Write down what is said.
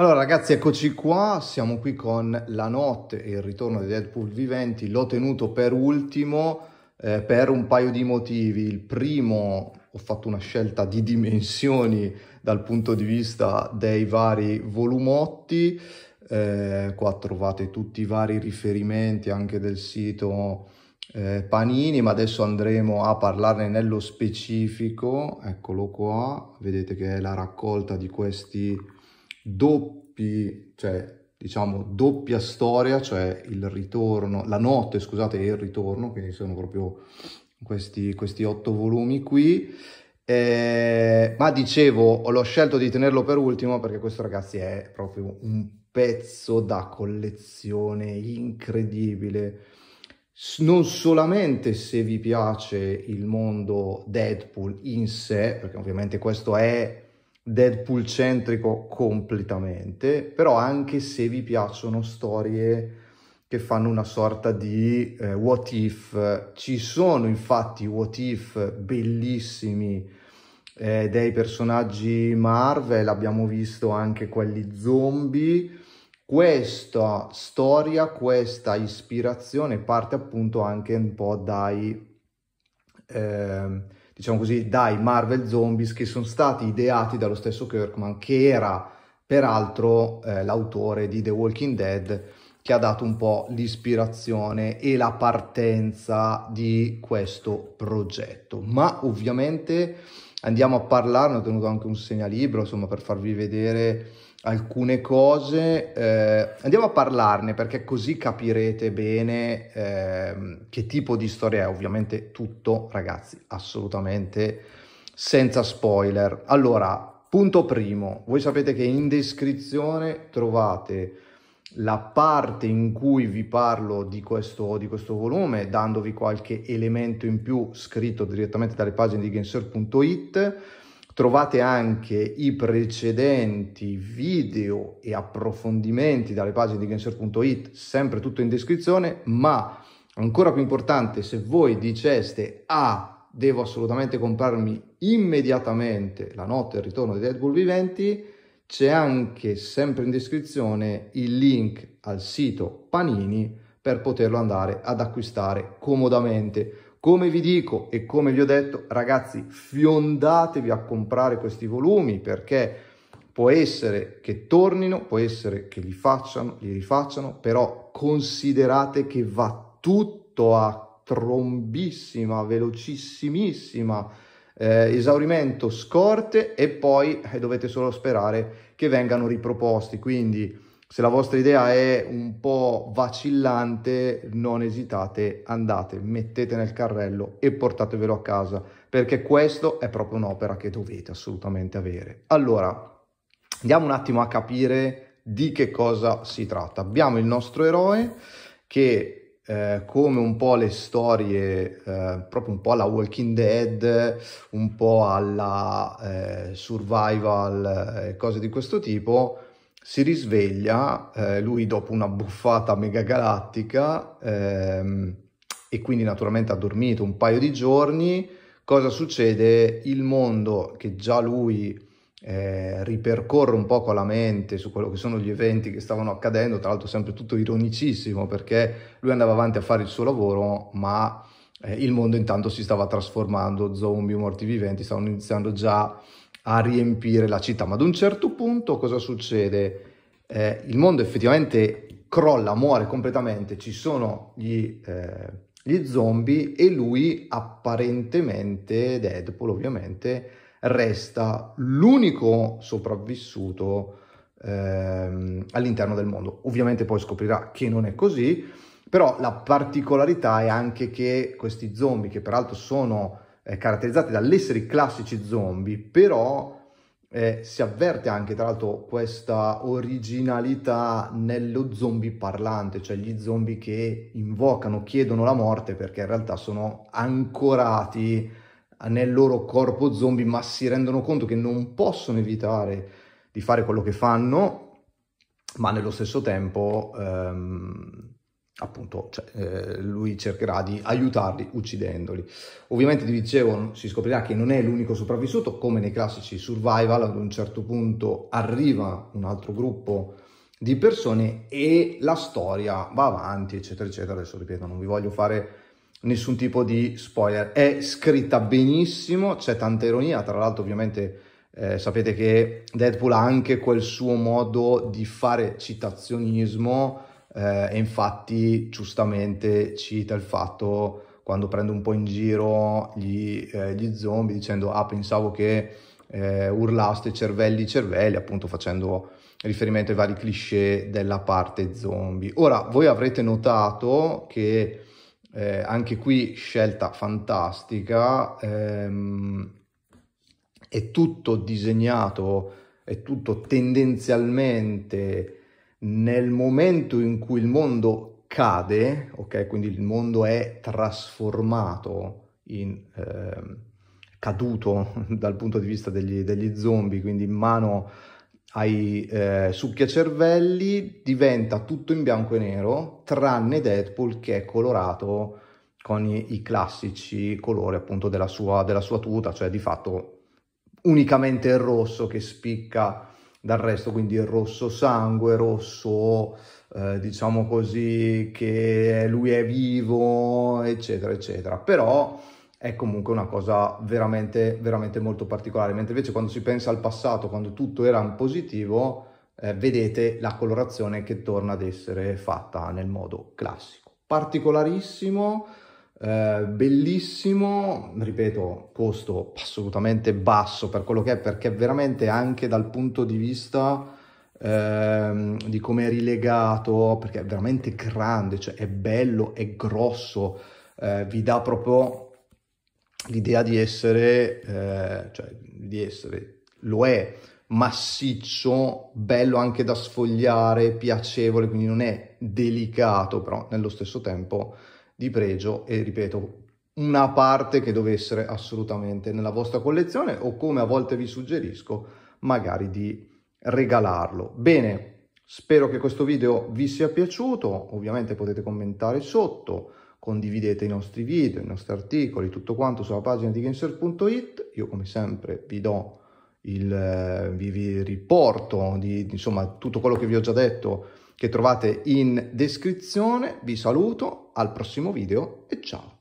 Allora ragazzi eccoci qua, siamo qui con La Notte e il ritorno di Deadpool Viventi, l'ho tenuto per ultimo eh, per un paio di motivi. Il primo, ho fatto una scelta di dimensioni dal punto di vista dei vari volumotti, eh, qua trovate tutti i vari riferimenti anche del sito eh, Panini, ma adesso andremo a parlarne nello specifico, eccolo qua, vedete che è la raccolta di questi doppi, cioè diciamo doppia storia, cioè il ritorno, la notte scusate e il ritorno, quindi sono proprio questi, questi otto volumi qui. Eh, ma dicevo, l'ho scelto di tenerlo per ultimo perché questo ragazzi è proprio un pezzo da collezione incredibile. Non solamente se vi piace il mondo Deadpool in sé, perché ovviamente questo è Deadpool centrico completamente, però anche se vi piacciono storie che fanno una sorta di eh, what if, ci sono infatti what if bellissimi eh, dei personaggi Marvel, abbiamo visto anche quelli zombie. Questa storia, questa ispirazione parte appunto anche un po' dai eh, diciamo così, dai Marvel Zombies che sono stati ideati dallo stesso Kirkman, che era peraltro eh, l'autore di The Walking Dead, che ha dato un po' l'ispirazione e la partenza di questo progetto. Ma ovviamente andiamo a parlarne, ho tenuto anche un segnalibro, insomma, per farvi vedere alcune cose. Eh, andiamo a parlarne perché così capirete bene eh, che tipo di storia è. Ovviamente tutto, ragazzi, assolutamente senza spoiler. Allora, punto primo, voi sapete che in descrizione trovate la parte in cui vi parlo di questo, di questo volume, dandovi qualche elemento in più scritto direttamente dalle pagine di Gainser.it Trovate anche i precedenti video e approfondimenti dalle pagine di Gensher.it, sempre tutto in descrizione, ma ancora più importante, se voi diceste ah, devo assolutamente comprarmi immediatamente la notte e il ritorno di Deadpool Viventi, c'è anche sempre in descrizione il link al sito Panini per poterlo andare ad acquistare comodamente. Come vi dico e come vi ho detto, ragazzi, fiondatevi a comprare questi volumi perché può essere che tornino, può essere che li facciano, li rifacciano, però considerate che va tutto a trombissima, velocissimissima eh, esaurimento, scorte e poi eh, dovete solo sperare che vengano riproposti, quindi se la vostra idea è un po' vacillante, non esitate, andate, mettete nel carrello e portatevelo a casa, perché questo è proprio un'opera che dovete assolutamente avere. Allora, andiamo un attimo a capire di che cosa si tratta. Abbiamo il nostro eroe che, eh, come un po' le storie, eh, proprio un po' alla Walking Dead, un po' alla eh, survival, eh, cose di questo tipo, si risveglia eh, lui dopo una buffata megagalattica ehm, e quindi naturalmente ha dormito un paio di giorni. Cosa succede? Il mondo che già lui eh, ripercorre un po' con la mente su quello che sono gli eventi che stavano accadendo, tra l'altro sempre tutto ironicissimo perché lui andava avanti a fare il suo lavoro ma eh, il mondo intanto si stava trasformando, zombie, morti viventi, stavano iniziando già a riempire la città. Ma ad un certo punto cosa succede? Eh, il mondo effettivamente crolla, muore completamente, ci sono gli, eh, gli zombie e lui apparentemente, Deadpool ovviamente, resta l'unico sopravvissuto ehm, all'interno del mondo. Ovviamente poi scoprirà che non è così, però la particolarità è anche che questi zombie, che peraltro sono eh, caratterizzati dall'essere i classici zombie, però eh, si avverte anche tra l'altro questa originalità nello zombie parlante, cioè gli zombie che invocano, chiedono la morte perché in realtà sono ancorati nel loro corpo zombie, ma si rendono conto che non possono evitare di fare quello che fanno, ma nello stesso tempo ehm, appunto cioè, eh, lui cercherà di aiutarli uccidendoli. Ovviamente vi dicevo, si scoprirà che non è l'unico sopravvissuto, come nei classici survival, ad un certo punto arriva un altro gruppo di persone e la storia va avanti, eccetera, eccetera. Adesso ripeto, non vi voglio fare nessun tipo di spoiler, è scritta benissimo, c'è tanta ironia, tra l'altro ovviamente eh, sapete che Deadpool ha anche quel suo modo di fare citazionismo, eh, e infatti giustamente cita il fatto quando prende un po' in giro gli, eh, gli zombie dicendo ah pensavo che eh, urlaste cervelli cervelli appunto facendo riferimento ai vari cliché della parte zombie ora voi avrete notato che eh, anche qui scelta fantastica ehm, è tutto disegnato è tutto tendenzialmente nel momento in cui il mondo cade, ok? Quindi il mondo è trasformato in eh, caduto dal punto di vista degli, degli zombie, quindi in mano ai eh, succhiacervelli, diventa tutto in bianco e nero, tranne Deadpool che è colorato con i, i classici colori appunto della sua, della sua tuta, cioè di fatto unicamente il rosso che spicca dal resto, quindi il rosso sangue, rosso, eh, diciamo così, che lui è vivo, eccetera, eccetera. Però è comunque una cosa veramente, veramente molto particolare, mentre invece quando si pensa al passato, quando tutto era in positivo, eh, vedete la colorazione che torna ad essere fatta nel modo classico. Particolarissimo eh, bellissimo, ripeto, costo assolutamente basso per quello che è, perché veramente anche dal punto di vista eh, di come è rilegato, perché è veramente grande, cioè è bello, è grosso, eh, vi dà proprio l'idea di essere, eh, cioè di essere, lo è, massiccio, bello anche da sfogliare, piacevole, quindi non è delicato, però nello stesso tempo di pregio e ripeto una parte che deve essere assolutamente nella vostra collezione o come a volte vi suggerisco magari di regalarlo. Bene, spero che questo video vi sia piaciuto, ovviamente potete commentare sotto, condividete i nostri video, i nostri articoli, tutto quanto sulla pagina di Gamesert.it, io come sempre vi do il, eh, vi, vi riporto di, insomma tutto quello che vi ho già detto che trovate in descrizione. Vi saluto, al prossimo video e ciao!